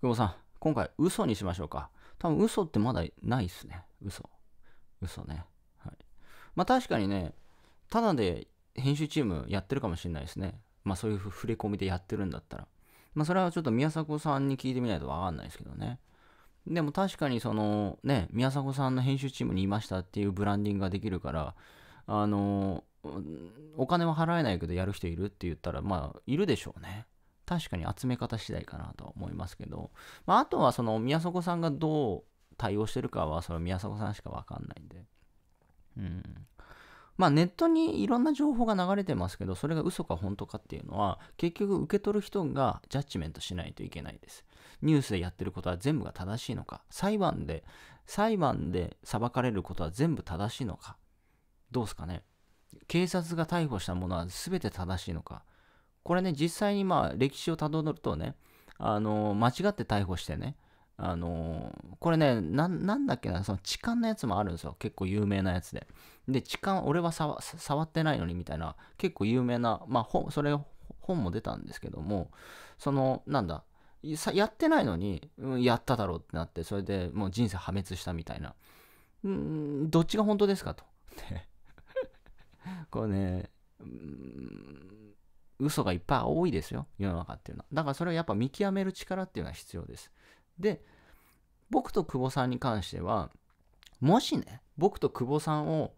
久保さん、今回嘘にしましょうか。多分嘘ってまだないっすね。嘘。嘘ね。はい。まあ確かにね、ただで編集チームやってるかもしれないですね。まあそういう触れ込みでやってるんだったら。まあそれはちょっと宮迫さんに聞いてみないとわかんないですけどね。でも確かにそのね、宮迫さんの編集チームにいましたっていうブランディングができるから、あの、お金は払えないけどやる人いるって言ったら、まあいるでしょうね。確かに集め方次第かなとは思いますけど、まあ、あとはその宮迫さんがどう対応してるかはその宮迫さんしか分かんないんで、うん、まあ、ネットにいろんな情報が流れてますけど、それが嘘か本当かっていうのは、結局受け取る人がジャッジメントしないといけないです。ニュースでやってることは全部が正しいのか、裁判で、裁判で裁かれることは全部正しいのか、どうすかね。警察が逮捕したものは全て正しいのか、これね、実際にまあ歴史をたどるとね、あのー、間違って逮捕してね、あのー、これねな、なんだっけな、その痴漢のやつもあるんですよ。結構有名なやつで。で、痴漢、俺は触ってないのにみたいな、結構有名な、まあ、それ、本も出たんですけども、その、なんだ、やってないのに、うん、やっただろうってなって、それでもう人生破滅したみたいな。うん、どっちが本当ですかと。これね、うん嘘がいっぱい多いですよ、世の中っていうのは。だからそれをやっぱ見極める力っていうのは必要です。で、僕と久保さんに関しては、もしね、僕と久保さんを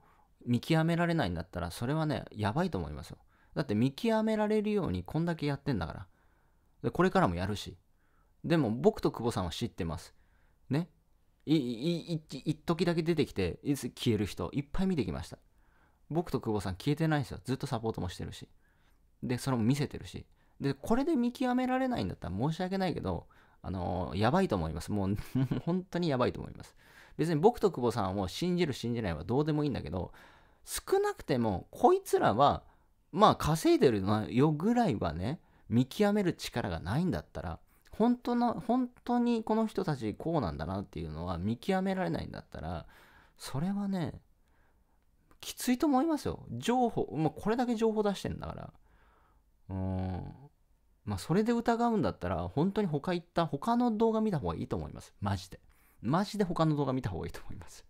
見極められないんだったら、それはね、やばいと思いますよ。だって見極められるようにこんだけやってんだから。で、これからもやるし。でも僕と久保さんは知ってます。ね。い、い、い、一時だけ出てきて、いつ消える人、いっぱい見てきました。僕と久保さん消えてないですよ。ずっとサポートもしてるし。で、それも見せてるし。で、これで見極められないんだったら申し訳ないけど、あのー、やばいと思います。もう 本当にやばいと思います。別に僕と久保さんを信じる信じないはどうでもいいんだけど、少なくてもこいつらは、まあ稼いでるのよぐらいはね、見極める力がないんだったら、本当の、本当にこの人たちこうなんだなっていうのは見極められないんだったら、それはね、きついと思いますよ。情報、もうこれだけ情報出してんだから。うんまあ、それで疑うんだったら、本当に他行った、他の動画見た方がいいと思います。マジで。マジで他の動画見た方がいいと思います。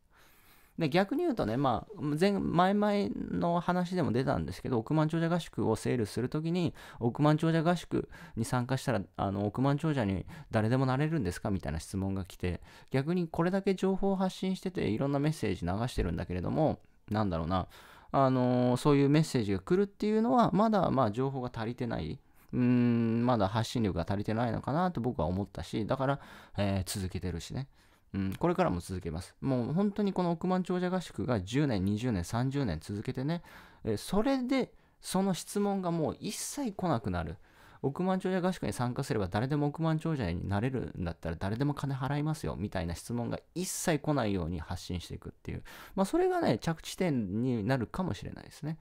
で、逆に言うとね、まあ、前、前々の話でも出たんですけど、億万長者合宿をセールするときに、億万長者合宿に参加したら、あの、億万長者に誰でもなれるんですかみたいな質問が来て、逆にこれだけ情報を発信してて、いろんなメッセージ流してるんだけれども、なんだろうな、あのー、そういうメッセージが来るっていうのは、まだまあ情報が足りてない。うーん、まだ発信力が足りてないのかなと僕は思ったし、だから、えー、続けてるしね。うん、これからも続けます。もう本当にこの億万長者合宿が10年、20年、30年続けてね、えー、それでその質問がもう一切来なくなる。億万長者合宿に参加すれば誰でも億万長者になれるんだったら誰でも金払いますよみたいな質問が一切来ないように発信していくっていう、まあ、それがね、着地点になるかもしれないですね。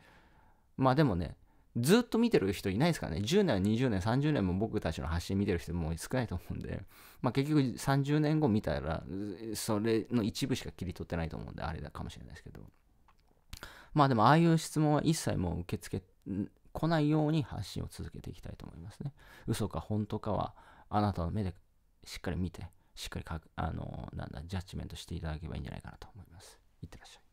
まあでもね、ずっと見てる人いないですからね、10年、20年、30年も僕たちの発信見てる人も少ないと思うんで、まあ、結局30年後見たら、それの一部しか切り取ってないと思うんで、あれだかもしれないですけど。まあでも、ああいう質問は一切もう受け付け来ないように発信を続けていきたいと思いますね。嘘か本当かは、あなたの目でしっかり見て、しっかりかあのなんだ、ジャッジメントしていただけばいいんじゃないかなと思います。いってらっしゃい。